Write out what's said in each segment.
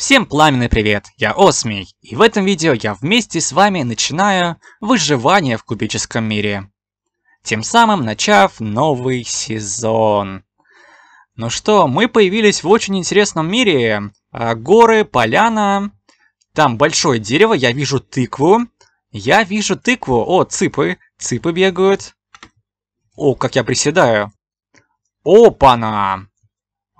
Всем пламенный привет, я Осмий, и в этом видео я вместе с вами начинаю выживание в кубическом мире. Тем самым начав новый сезон. Ну что, мы появились в очень интересном мире. А, горы, поляна, там большое дерево, я вижу тыкву. Я вижу тыкву, о, цыпы, цыпы бегают. О, как я приседаю. Опа-на!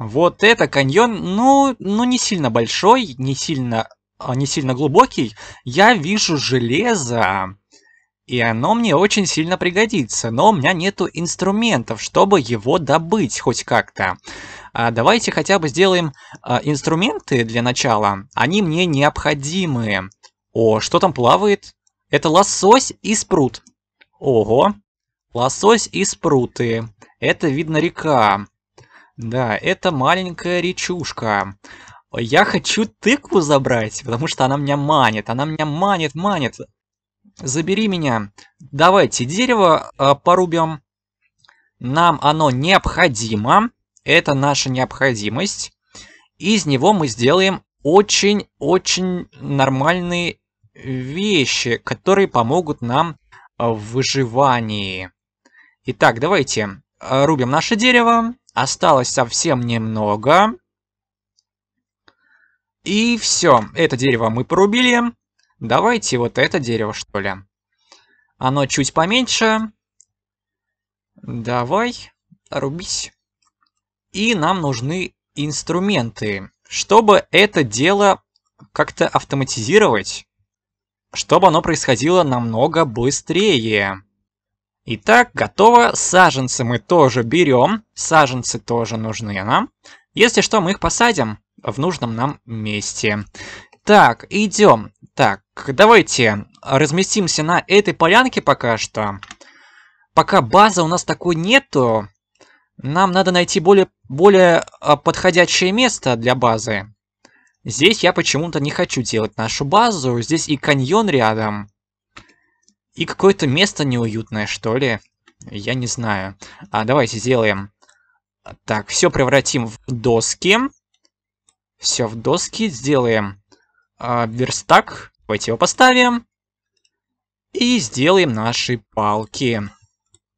Вот это каньон, ну, ну не сильно большой, не сильно, а, не сильно глубокий. Я вижу железо, и оно мне очень сильно пригодится, но у меня нету инструментов, чтобы его добыть хоть как-то. А давайте хотя бы сделаем а, инструменты для начала. Они мне необходимы. О, что там плавает? Это лосось и спрут. Ого. Лосось и спруты. Это, видно, река. Да, это маленькая речушка. Я хочу тыкву забрать, потому что она меня манит. Она меня манит, манит. Забери меня. Давайте дерево э, порубим. Нам оно необходимо. Это наша необходимость. Из него мы сделаем очень-очень нормальные вещи, которые помогут нам в выживании. Итак, давайте а, рубим наше дерево. Осталось совсем немного. И все, это дерево мы порубили. Давайте вот это дерево, что ли. Оно чуть поменьше. Давай, рубись. И нам нужны инструменты, чтобы это дело как-то автоматизировать, чтобы оно происходило намного быстрее. Итак, готово. Саженцы мы тоже берем. Саженцы тоже нужны нам. Если что, мы их посадим в нужном нам месте. Так, идем. Так, давайте разместимся на этой полянке пока что. Пока база у нас такой нету, нам надо найти более, более а, подходящее место для базы. Здесь я почему-то не хочу делать нашу базу. Здесь и каньон рядом. И какое-то место неуютное, что ли. Я не знаю. А давайте сделаем... Так, все превратим в доски. Все в доски. Сделаем э, верстак. Давайте его поставим. И сделаем наши палки.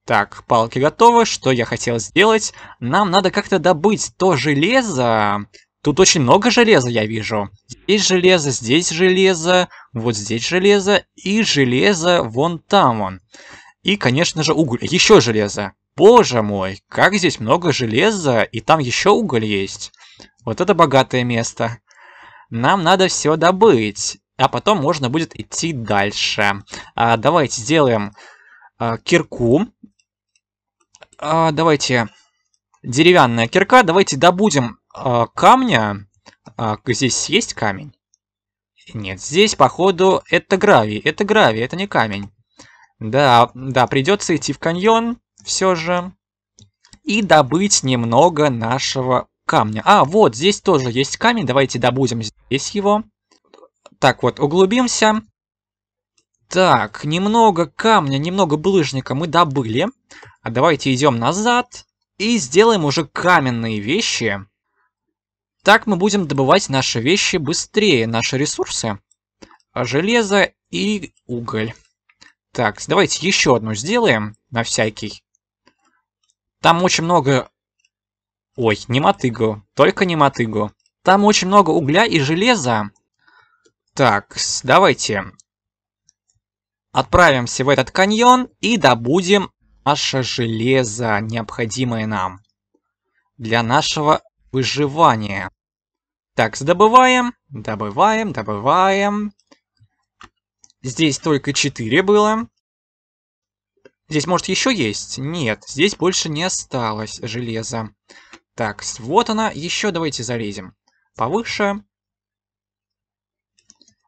Так, палки готовы. Что я хотел сделать? Нам надо как-то добыть то железо, Тут очень много железа, я вижу. Здесь железо, здесь железо, вот здесь железо и железо вон там он. И, конечно же, уголь. Еще железо. Боже мой, как здесь много железа, и там еще уголь есть. Вот это богатое место. Нам надо все добыть, а потом можно будет идти дальше. А, давайте сделаем а, кирку. А, давайте деревянная кирка. Давайте добудем э, камня. Э, здесь есть камень? Нет, здесь, походу, это гравий. Это гравий, это не камень. Да, да, придется идти в каньон все же. И добыть немного нашего камня. А, вот, здесь тоже есть камень. Давайте добудем здесь его. Так вот, углубимся. Так, немного камня, немного булыжника мы добыли. А давайте идем назад и сделаем уже каменные вещи. Так мы будем добывать наши вещи быстрее, наши ресурсы. Железо и уголь. Так, давайте еще одну сделаем, на всякий. Там очень много... Ой, не мотыгу, только не мотыгу. Там очень много угля и железа. Так, давайте отправимся в этот каньон и добудем наше железо, необходимое нам для нашего выживания. Так, добываем, добываем, добываем. Здесь только 4 было. Здесь, может, еще есть? Нет, здесь больше не осталось железа. Так, вот она. Еще давайте залезем. Повыше.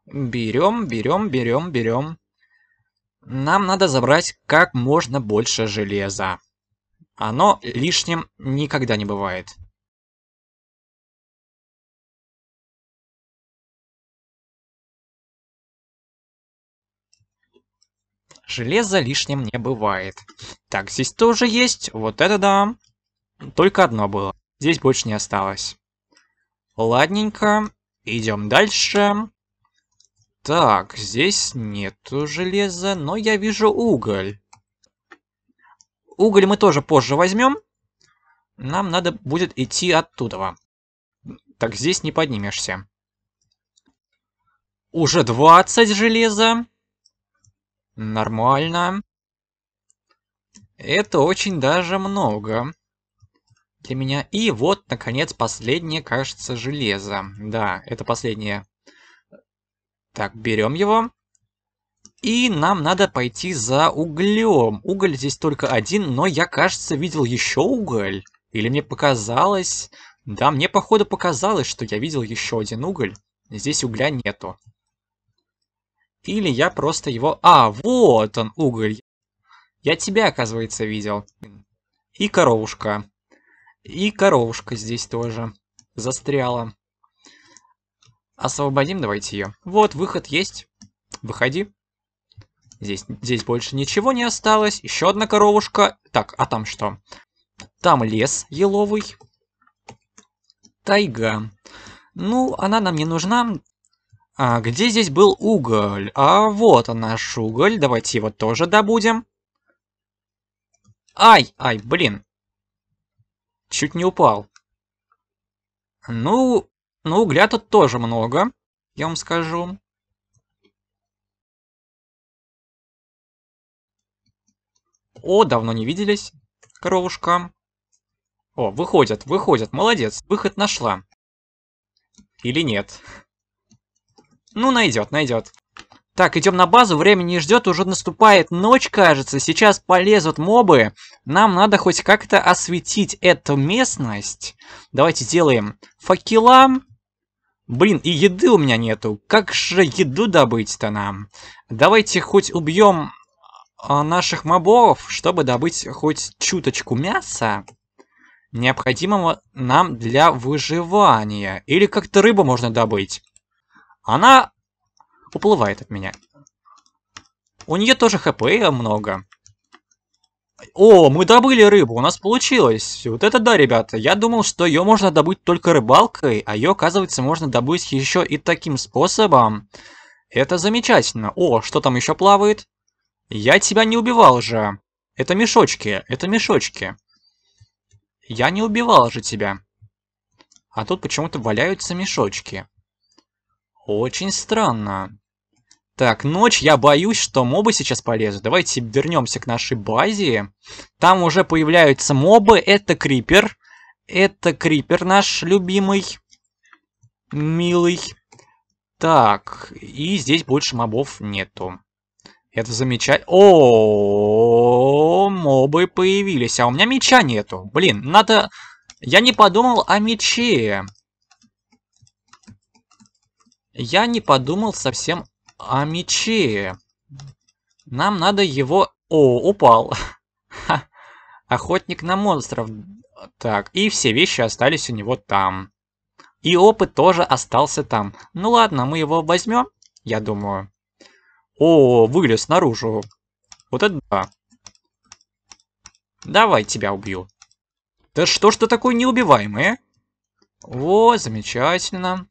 Берем, берем, берем, берем. Нам надо забрать как можно больше железа. Оно лишним никогда не бывает. Железа лишним не бывает. Так, здесь тоже есть. Вот это да. Только одно было. Здесь больше не осталось. Ладненько. Идем дальше. Так, здесь нету железа, но я вижу уголь. Уголь мы тоже позже возьмем. Нам надо будет идти оттуда. Так, здесь не поднимешься. Уже 20 железа. Нормально. Это очень даже много. Для меня. И вот, наконец, последнее, кажется, железо. Да, это последнее. Так, берем его. И нам надо пойти за углем. Уголь здесь только один, но я, кажется, видел еще уголь. Или мне показалось... Да, мне, походу, показалось, что я видел еще один уголь. Здесь угля нету. Или я просто его... А, вот он, уголь. Я тебя, оказывается, видел. И коровушка. И коровушка здесь тоже застряла. Освободим давайте ее. Вот, выход есть. Выходи. Здесь, здесь больше ничего не осталось. Еще одна коровушка. Так, а там что? Там лес еловый. Тайга. Ну, она нам не нужна. А где здесь был уголь? А вот он наш уголь. Давайте его тоже добудем. Ай, ай, блин. Чуть не упал. Ну, ну угля тут тоже много, я вам скажу. О, давно не виделись, коровушка. О, выходят, выходят, молодец, выход нашла. Или нет? Ну, найдет, найдет. Так, идем на базу, время не ждет, уже наступает ночь, кажется, сейчас полезут мобы. Нам надо хоть как-то осветить эту местность. Давайте делаем факела. Блин, и еды у меня нету. Как же еду добыть-то нам? Давайте хоть убьем а, наших мобов, чтобы добыть хоть чуточку мяса, необходимого нам для выживания. Или как-то рыбу можно добыть. Она уплывает от меня. У нее тоже хп много. О, мы добыли рыбу, у нас получилось. Вот это да, ребята. Я думал, что ее можно добыть только рыбалкой, а ее, оказывается, можно добыть еще и таким способом. Это замечательно. О, что там еще плавает? Я тебя не убивал же. Это мешочки, это мешочки. Я не убивал же тебя. А тут почему-то валяются мешочки. Очень странно. Так, ночь, я боюсь, что мобы сейчас полезут. Давайте вернемся к нашей базе. Там уже появляются мобы. Это Крипер. Это Крипер наш любимый. Милый. Так, и здесь больше мобов нету. Это замечательно. О, мобы появились. А у меня меча нету. Блин, надо... Я не подумал о мече. Я не подумал совсем о мече. Нам надо его... О, упал. Охотник на монстров. Так, и все вещи остались у него там. И опыт тоже остался там. Ну ладно, мы его возьмем, я думаю. О, вылез наружу. Вот это да. Давай тебя убью. Да что ж ты такой неубиваемый, а? О, замечательно.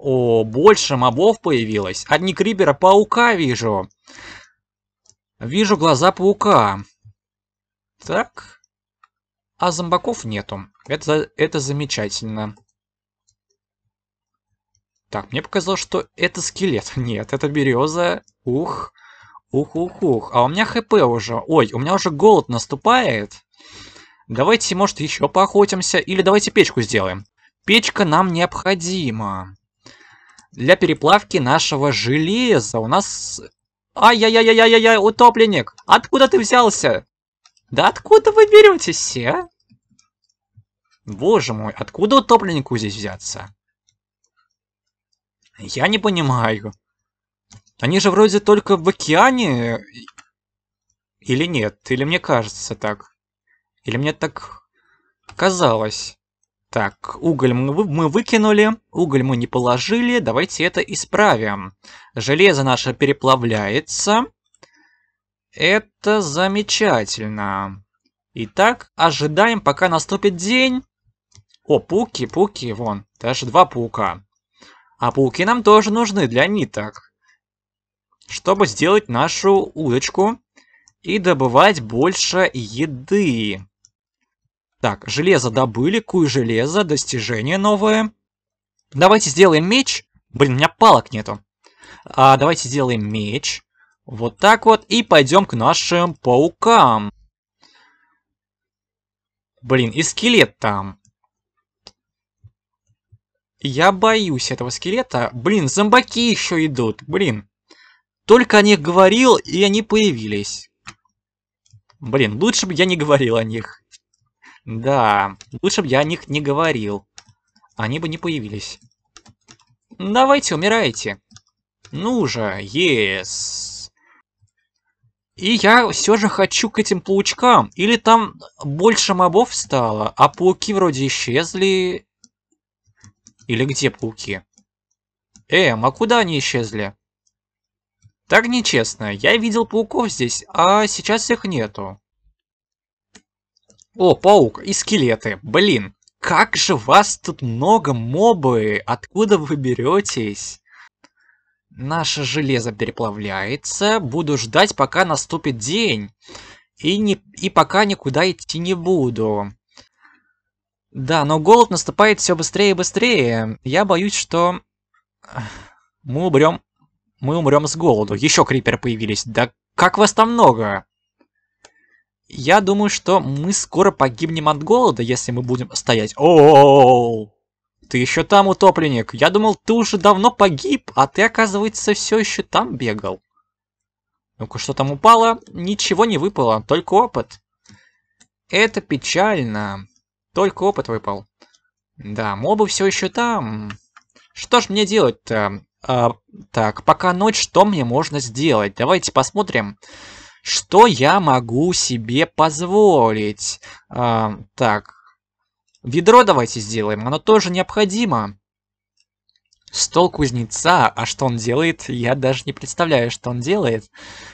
О, больше мобов появилось. Одни крибера паука вижу. Вижу глаза паука. Так. А зомбаков нету. Это, это замечательно. Так, мне показалось, что это скелет. Нет, это береза. Ух. Ух, ух, ух. А у меня хп уже. Ой, у меня уже голод наступает. Давайте, может, еще поохотимся. Или давайте печку сделаем. Печка нам необходима для переплавки нашего железа. У нас... Ай-яй-яй-яй-яй-яй, утопленник! Откуда ты взялся? Да откуда вы беретесь все? А? Боже мой, откуда утопленнику здесь взяться? Я не понимаю. Они же вроде только в океане... Или нет? Или мне кажется так? Или мне так казалось? Так, уголь мы, выкинули, уголь мы не положили, давайте это исправим. Железо наше переплавляется. Это замечательно. Итак, ожидаем, пока наступит день. О, пауки, пауки вон, даже два паука. А пауки нам тоже нужны для ниток. Чтобы сделать нашу удочку и добывать больше еды. Так, железо добыли, куй железо, достижение новое. Давайте сделаем меч. Блин, у меня палок нету. А, давайте сделаем меч. Вот так вот. И пойдем к нашим паукам. Блин, и скелет там. Я боюсь этого скелета. Блин, зомбаки еще идут. Блин. Только о них говорил, и они появились. Блин, лучше бы я не говорил о них. Да, лучше бы я о них не говорил. Они бы не появились. Давайте, умирайте. Ну же, ес. И я все же хочу к этим паучкам. Или там больше мобов стало, а пауки вроде исчезли. Или где пауки? Эм, а куда они исчезли? Так нечестно. Я видел пауков здесь, а сейчас их нету. О, паук и скелеты. Блин, как же вас тут много, мобы! Откуда вы беретесь? Наше железо переплавляется. Буду ждать, пока наступит день. И, не, и пока никуда идти не буду. Да, но голод наступает все быстрее и быстрее. Я боюсь, что мы умрем. Мы умрем с голоду. Еще крипер появились. Да как вас там много? Я думаю, что мы скоро погибнем от голода, если мы будем стоять. О, ты еще там утопленник. Я думал, ты уже давно погиб, а ты оказывается все еще там бегал. Ну-ка, что там упало? Ничего не выпало, только опыт. Это печально. Только опыт выпал. Да, мобы все еще там. Что ж мне делать-то? А, так, пока ночь, что мне можно сделать? Давайте Посмотрим. Что я могу себе позволить? Э, так. Ведро давайте сделаем, оно тоже необходимо. Стол кузнеца, а что он делает, я даже не представляю, что он делает.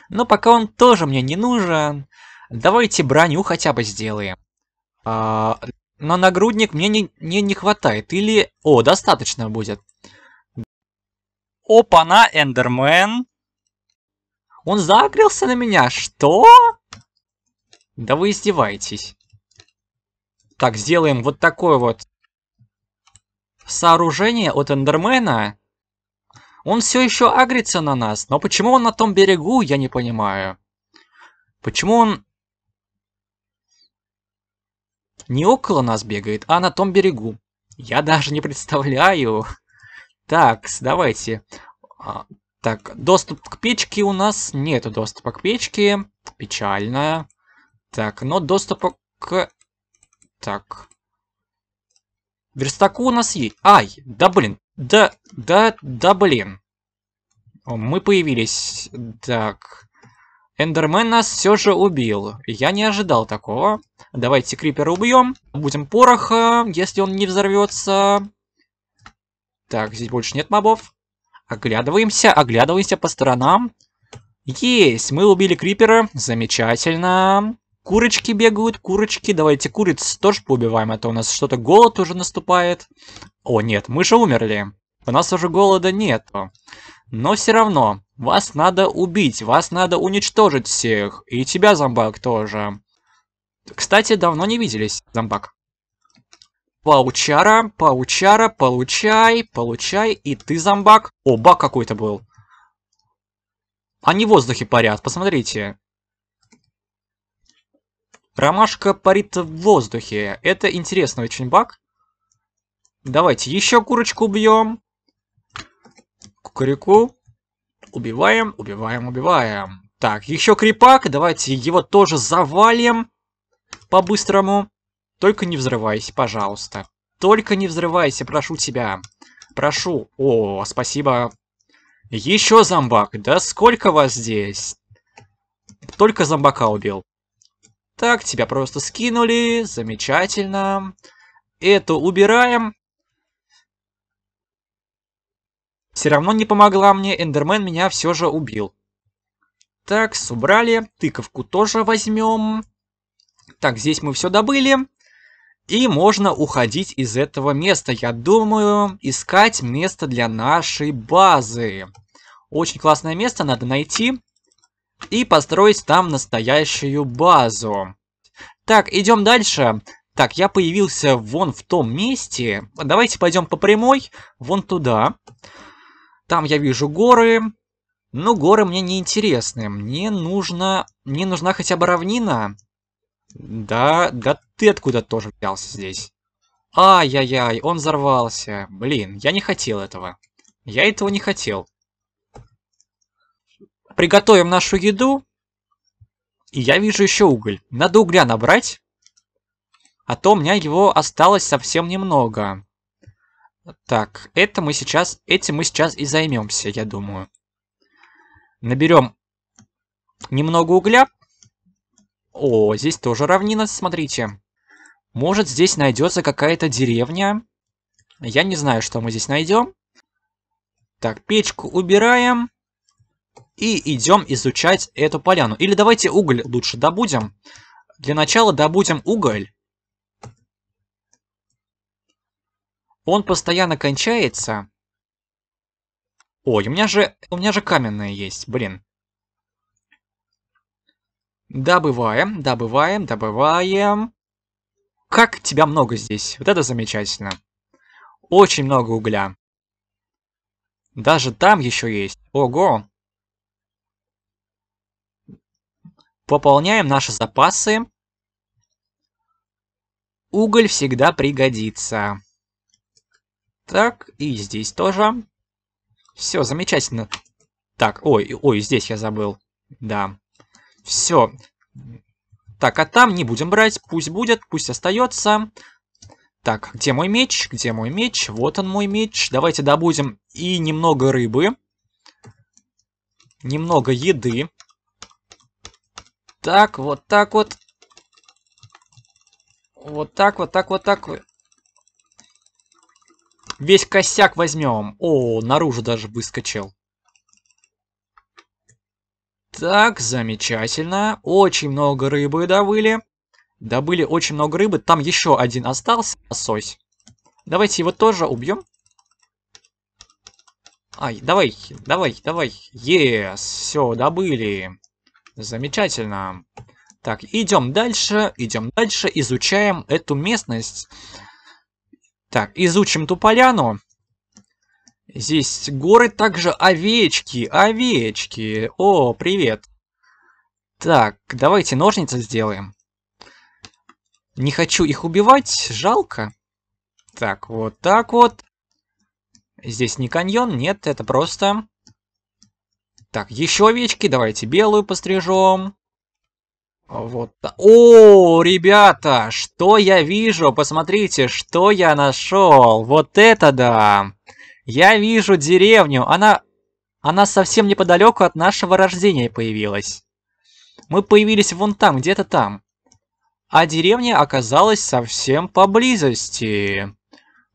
Но пока он тоже мне не нужен. Давайте броню хотя бы сделаем. А, но нагрудник мне не, не, не хватает. Или... О, достаточно будет. Опа-на, Эндермен. Он загрелся на меня? Что? Да вы издеваетесь. Так, сделаем вот такое вот сооружение от Эндермена. Он все еще агрится на нас, но почему он на том берегу, я не понимаю. Почему он не около нас бегает, а на том берегу? Я даже не представляю. Так, давайте. А, так, доступ к печке у нас нету доступа к печке. печальная. Так, но доступа к... Так. Верстаку у нас есть. Ай, да блин. Да, да, да блин. О, мы появились. Так. Эндермен нас все же убил. Я не ожидал такого. Давайте крипера убьем. Будем пороха, если он не взорвется. Так, здесь больше нет мобов. Оглядываемся, оглядываемся по сторонам. Есть, мы убили крипера. Замечательно. Курочки бегают, курочки. Давайте куриц тоже поубиваем, а то у нас что-то голод уже наступает. О, нет, мы же умерли. У нас уже голода нет. Но все равно, вас надо убить, вас надо уничтожить всех. И тебя, зомбак, тоже. Кстати, давно не виделись, зомбак. Паучара, паучара, получай, получай. И ты, зомбак. О, бак какой-то был. Они в воздухе парят, посмотрите. Ромашка парит в воздухе. Это интересный очень баг. Давайте еще курочку убьем. Кукареку. Убиваем, убиваем, убиваем. Так, еще крипак. Давайте его тоже завалим по-быстрому. Только не взрывайся, пожалуйста. Только не взрывайся, прошу тебя. Прошу. О, спасибо. Еще зомбак. Да сколько вас здесь? Только зомбака убил. Так, тебя просто скинули. Замечательно. Эту убираем. Все равно не помогла мне. Эндермен меня все же убил. Так, убрали. Тыковку тоже возьмем. Так, здесь мы все добыли. И можно уходить из этого места. Я думаю, искать место для нашей базы. Очень классное место, надо найти. И построить там настоящую базу. Так, идем дальше. Так, я появился вон в том месте. Давайте пойдем по прямой, вон туда. Там я вижу горы. Но ну, горы мне не интересны. Мне нужно, мне нужна хотя бы равнина. Да, да ты откуда тоже взялся здесь? Ай-яй-яй, он взорвался. Блин, я не хотел этого. Я этого не хотел. Приготовим нашу еду. И я вижу еще уголь. Надо угля набрать. А то у меня его осталось совсем немного. Так, это мы сейчас, этим мы сейчас и займемся, я думаю. Наберем немного угля, о, здесь тоже равнина, смотрите. Может, здесь найдется какая-то деревня. Я не знаю, что мы здесь найдем. Так, печку убираем. И идем изучать эту поляну. Или давайте уголь лучше добудем. Для начала добудем уголь. Он постоянно кончается. Ой, у меня же, у меня же каменная есть, блин. Добываем, добываем, добываем. Как тебя много здесь. Вот это замечательно. Очень много угля. Даже там еще есть. Ого. Пополняем наши запасы. Уголь всегда пригодится. Так, и здесь тоже. Все, замечательно. Так, ой, ой, здесь я забыл. Да. Все. Так, а там не будем брать. Пусть будет, пусть остается. Так, где мой меч? Где мой меч? Вот он мой меч. Давайте добудем и немного рыбы. Немного еды. Так, вот так вот. Вот так, вот так, вот так. Весь косяк возьмем. О, наружу даже выскочил. Так, замечательно. Очень много рыбы добыли. Добыли очень много рыбы. Там еще один остался, лосось. Давайте его тоже убьем. Ай, давай, давай, давай. Ес, все, добыли. Замечательно. Так, идем дальше, идем дальше, изучаем эту местность. Так, изучим ту поляну. Здесь горы также овечки, овечки. О, привет. Так, давайте ножницы сделаем. Не хочу их убивать, жалко. Так, вот так вот. Здесь не каньон, нет, это просто... Так, еще овечки, давайте белую пострижем. Вот. О, ребята, что я вижу? Посмотрите, что я нашел. Вот это да. Я вижу деревню. Она... Она совсем неподалеку от нашего рождения появилась. Мы появились вон там, где-то там. А деревня оказалась совсем поблизости.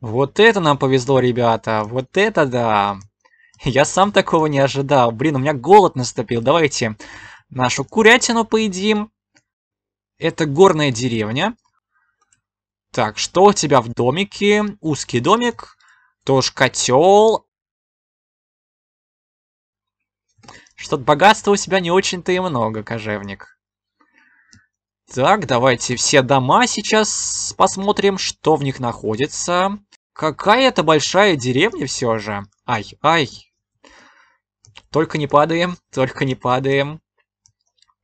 Вот это нам повезло, ребята. Вот это да. Я сам такого не ожидал. Блин, у меня голод наступил. Давайте нашу курятину поедим. Это горная деревня. Так, что у тебя в домике? Узкий домик. Тоже котел. Что-то богатства у себя не очень-то и много, кожевник. Так, давайте все дома сейчас посмотрим, что в них находится. Какая это большая деревня все же. Ай, ай. Только не падаем, только не падаем.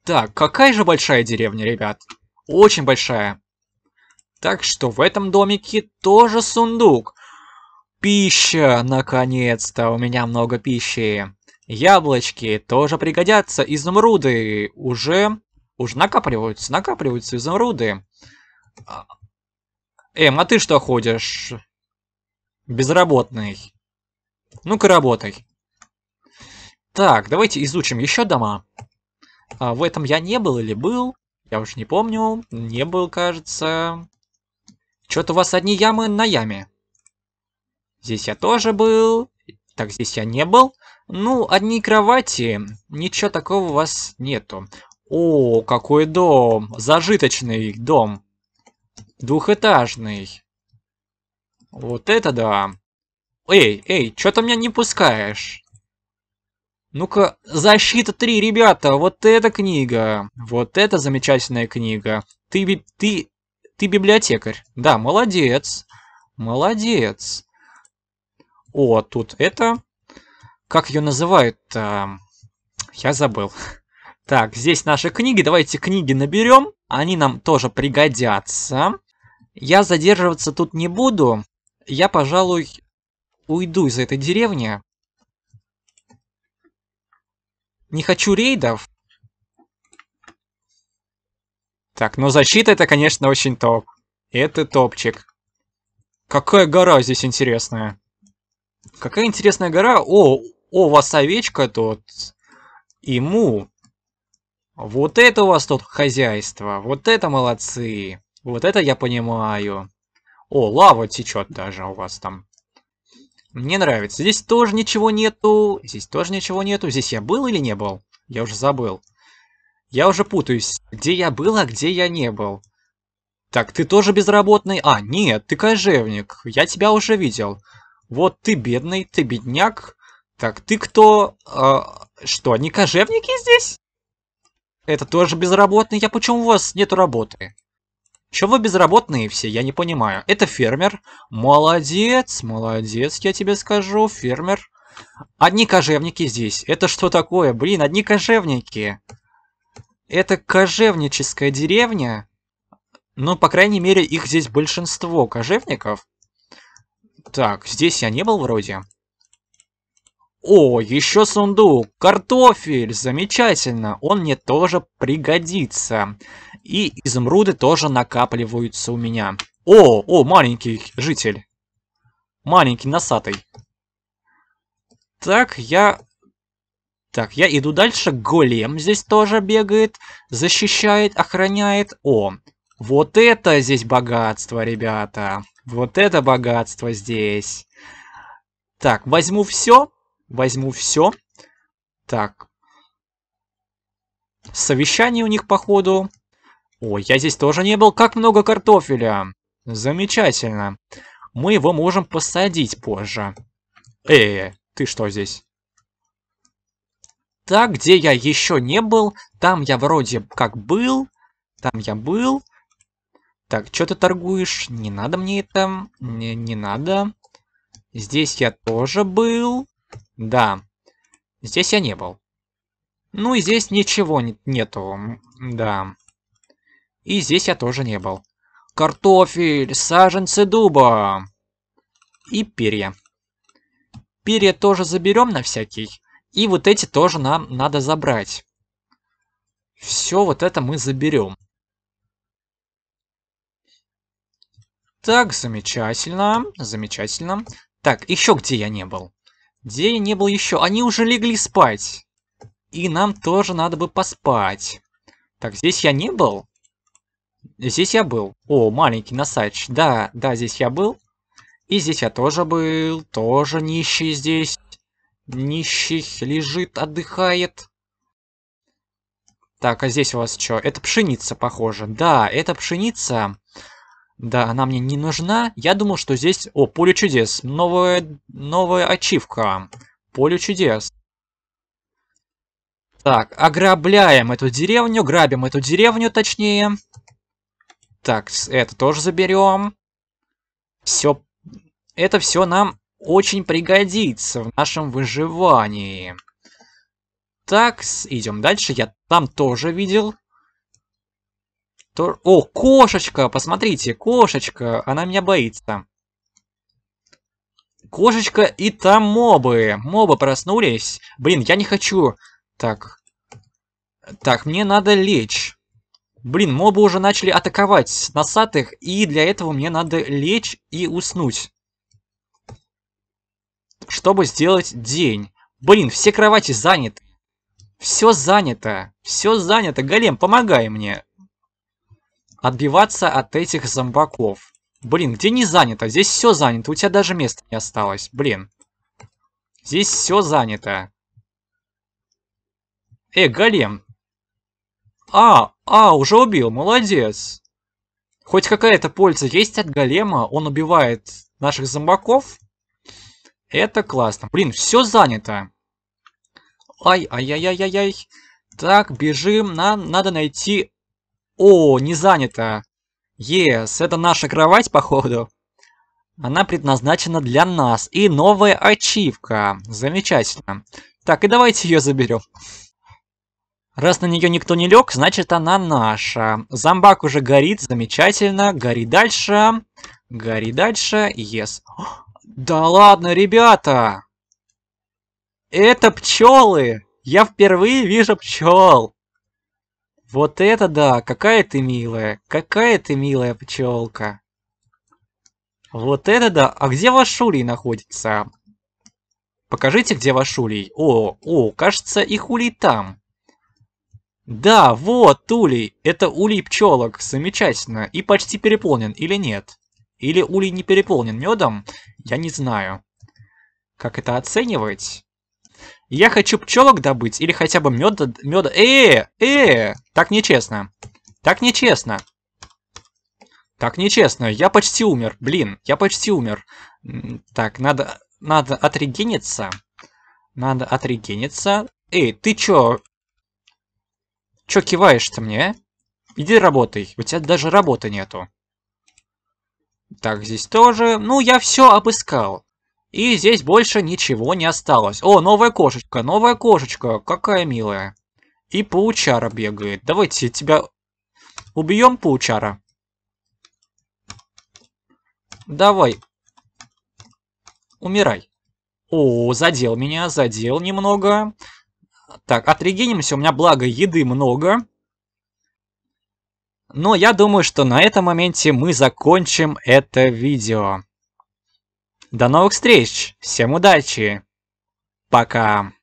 Так, какая же большая деревня, ребят. Очень большая. Так что в этом домике тоже сундук. Пища, наконец-то, у меня много пищи. Яблочки тоже пригодятся, изумруды уже... Уже накапливаются, накапливаются изумруды. А, эм, а ты что ходишь? Безработный. Ну-ка работай. Так, давайте изучим еще дома. А, в этом я не был или был? Я уж не помню. Не был, кажется. Что-то у вас одни ямы на яме. Здесь я тоже был. Так, здесь я не был. Ну, одни кровати. Ничего такого у вас нету. О, какой дом. Зажиточный дом. Двухэтажный. Вот это да. Эй, эй, что ты меня не пускаешь? Ну-ка, «Защита 3», ребята, вот эта книга. Вот эта замечательная книга. Ты, ты, ты библиотекарь. Да, молодец. Молодец. О тут это... Как ее называют-то? Э, я забыл. Так, здесь наши книги. Давайте книги наберем. Они нам тоже пригодятся. Я задерживаться тут не буду. Я, пожалуй, уйду из этой деревни. Не хочу рейдов. Так, но ну защита это, конечно, очень топ. Это топчик. Какая гора здесь интересная. Какая интересная гора. О, о, у вас овечка тут. Ему. Вот это у вас тут хозяйство. Вот это молодцы. Вот это я понимаю. О, лава течет даже у вас там. Мне нравится. Здесь тоже ничего нету. Здесь тоже ничего нету. Здесь я был или не был? Я уже забыл. Я уже путаюсь, где я был, а где я не был. Так, ты тоже безработный? А, нет, ты кожевник. Я тебя уже видел. Вот ты бедный, ты бедняк. Так ты кто? А, что, не кожевники здесь? Это тоже безработный? Я почему у вас нету работы? Чё вы безработные все, я не понимаю. Это фермер. Молодец, молодец, я тебе скажу, фермер. Одни кожевники здесь. Это что такое? Блин, одни кожевники. Это кожевническая деревня. Ну, по крайней мере, их здесь большинство кожевников. Так, здесь я не был вроде. О, еще сундук. Картофель. Замечательно. Он мне тоже пригодится. И изумруды тоже накапливаются у меня. О, о, маленький житель. Маленький, носатый. Так, я... Так, я иду дальше. Голем здесь тоже бегает, защищает, охраняет. О, вот это здесь богатство, ребята. Вот это богатство здесь. Так, возьму все. Возьму все. Так. Совещание у них, походу. Ой, я здесь тоже не был. Как много картофеля. Замечательно. Мы его можем посадить позже. Э, ты что здесь? Так, где я еще не был, там я вроде как был. Там я был. Так, что ты торгуешь? Не надо мне это. Не, не надо. Здесь я тоже был. Да. Здесь я не был. Ну и здесь ничего нет, нету. Да. И здесь я тоже не был. Картофель, саженцы дуба. И перья. Перья тоже заберем на всякий. И вот эти тоже нам надо забрать. Все вот это мы заберем. Так, замечательно, замечательно. Так, еще где я не был? Где я не был еще? Они уже легли спать. И нам тоже надо бы поспать. Так, здесь я не был? Здесь я был. О, маленький носач. Да, да, здесь я был. И здесь я тоже был. Тоже нищий здесь. Нищий лежит, отдыхает. Так, а здесь у вас что? Это пшеница, похоже. Да, это пшеница. Да, она мне не нужна. Я думал, что здесь... О, поле чудес. Новая, новая ачивка. Поле чудес. Так, ограбляем эту деревню, грабим эту деревню, точнее. Так, это тоже заберем. Все, это все нам очень пригодится в нашем выживании. Так, идем дальше. Я там тоже видел то... О, кошечка! Посмотрите, кошечка! Она меня боится. Кошечка и там мобы. Мобы проснулись. Блин, я не хочу. Так. Так, мне надо лечь. Блин, мобы уже начали атаковать носатых, и для этого мне надо лечь и уснуть. Чтобы сделать день. Блин, все кровати заняты. Все занято. Все занято. Голем, помогай мне отбиваться от этих зомбаков. Блин, где не занято? Здесь все занято. У тебя даже места не осталось. Блин. Здесь все занято. Э, голем. А, а, уже убил. Молодец. Хоть какая-то польза есть от голема. Он убивает наших зомбаков. Это классно. Блин, все занято. Ай, ай ай, ай, ай, яй Так, бежим. Нам надо найти о, не занято. Yes, это наша кровать, походу. Она предназначена для нас. И новая ачивка. Замечательно. Так, и давайте ее заберем. Раз на нее никто не лег, значит она наша. Зомбак уже горит, замечательно. Гори дальше. Гори дальше. Yes. Да ладно, ребята! Это пчелы! Я впервые вижу пчел! Вот это да! Какая ты милая! Какая ты милая пчелка! Вот это да! А где ваш улей находится? Покажите, где ваш Улей. О, о, кажется, их Улей там. Да, вот Улей. Это Улей пчелок. Замечательно. И почти переполнен, или нет? Или Улей не переполнен медом? Я не знаю. Как это оценивать? Я хочу пчелок добыть или хотя бы меда... меда... Э, э, так нечестно. Так нечестно. Так нечестно. Я почти умер. Блин, я почти умер. Так, надо... Надо отрегениться. Надо отрегениться. Эй, ты чё? Чё киваешь-то мне? А? Иди работай. У тебя даже работы нету. Так, здесь тоже. Ну, я все обыскал. И здесь больше ничего не осталось. О, новая кошечка, новая кошечка, какая милая. И паучара бегает. Давайте тебя убьем, паучара. Давай. Умирай. О, задел меня, задел немного. Так, отрегенимся, у меня, благо, еды много. Но я думаю, что на этом моменте мы закончим это видео. До новых встреч, всем удачи, пока.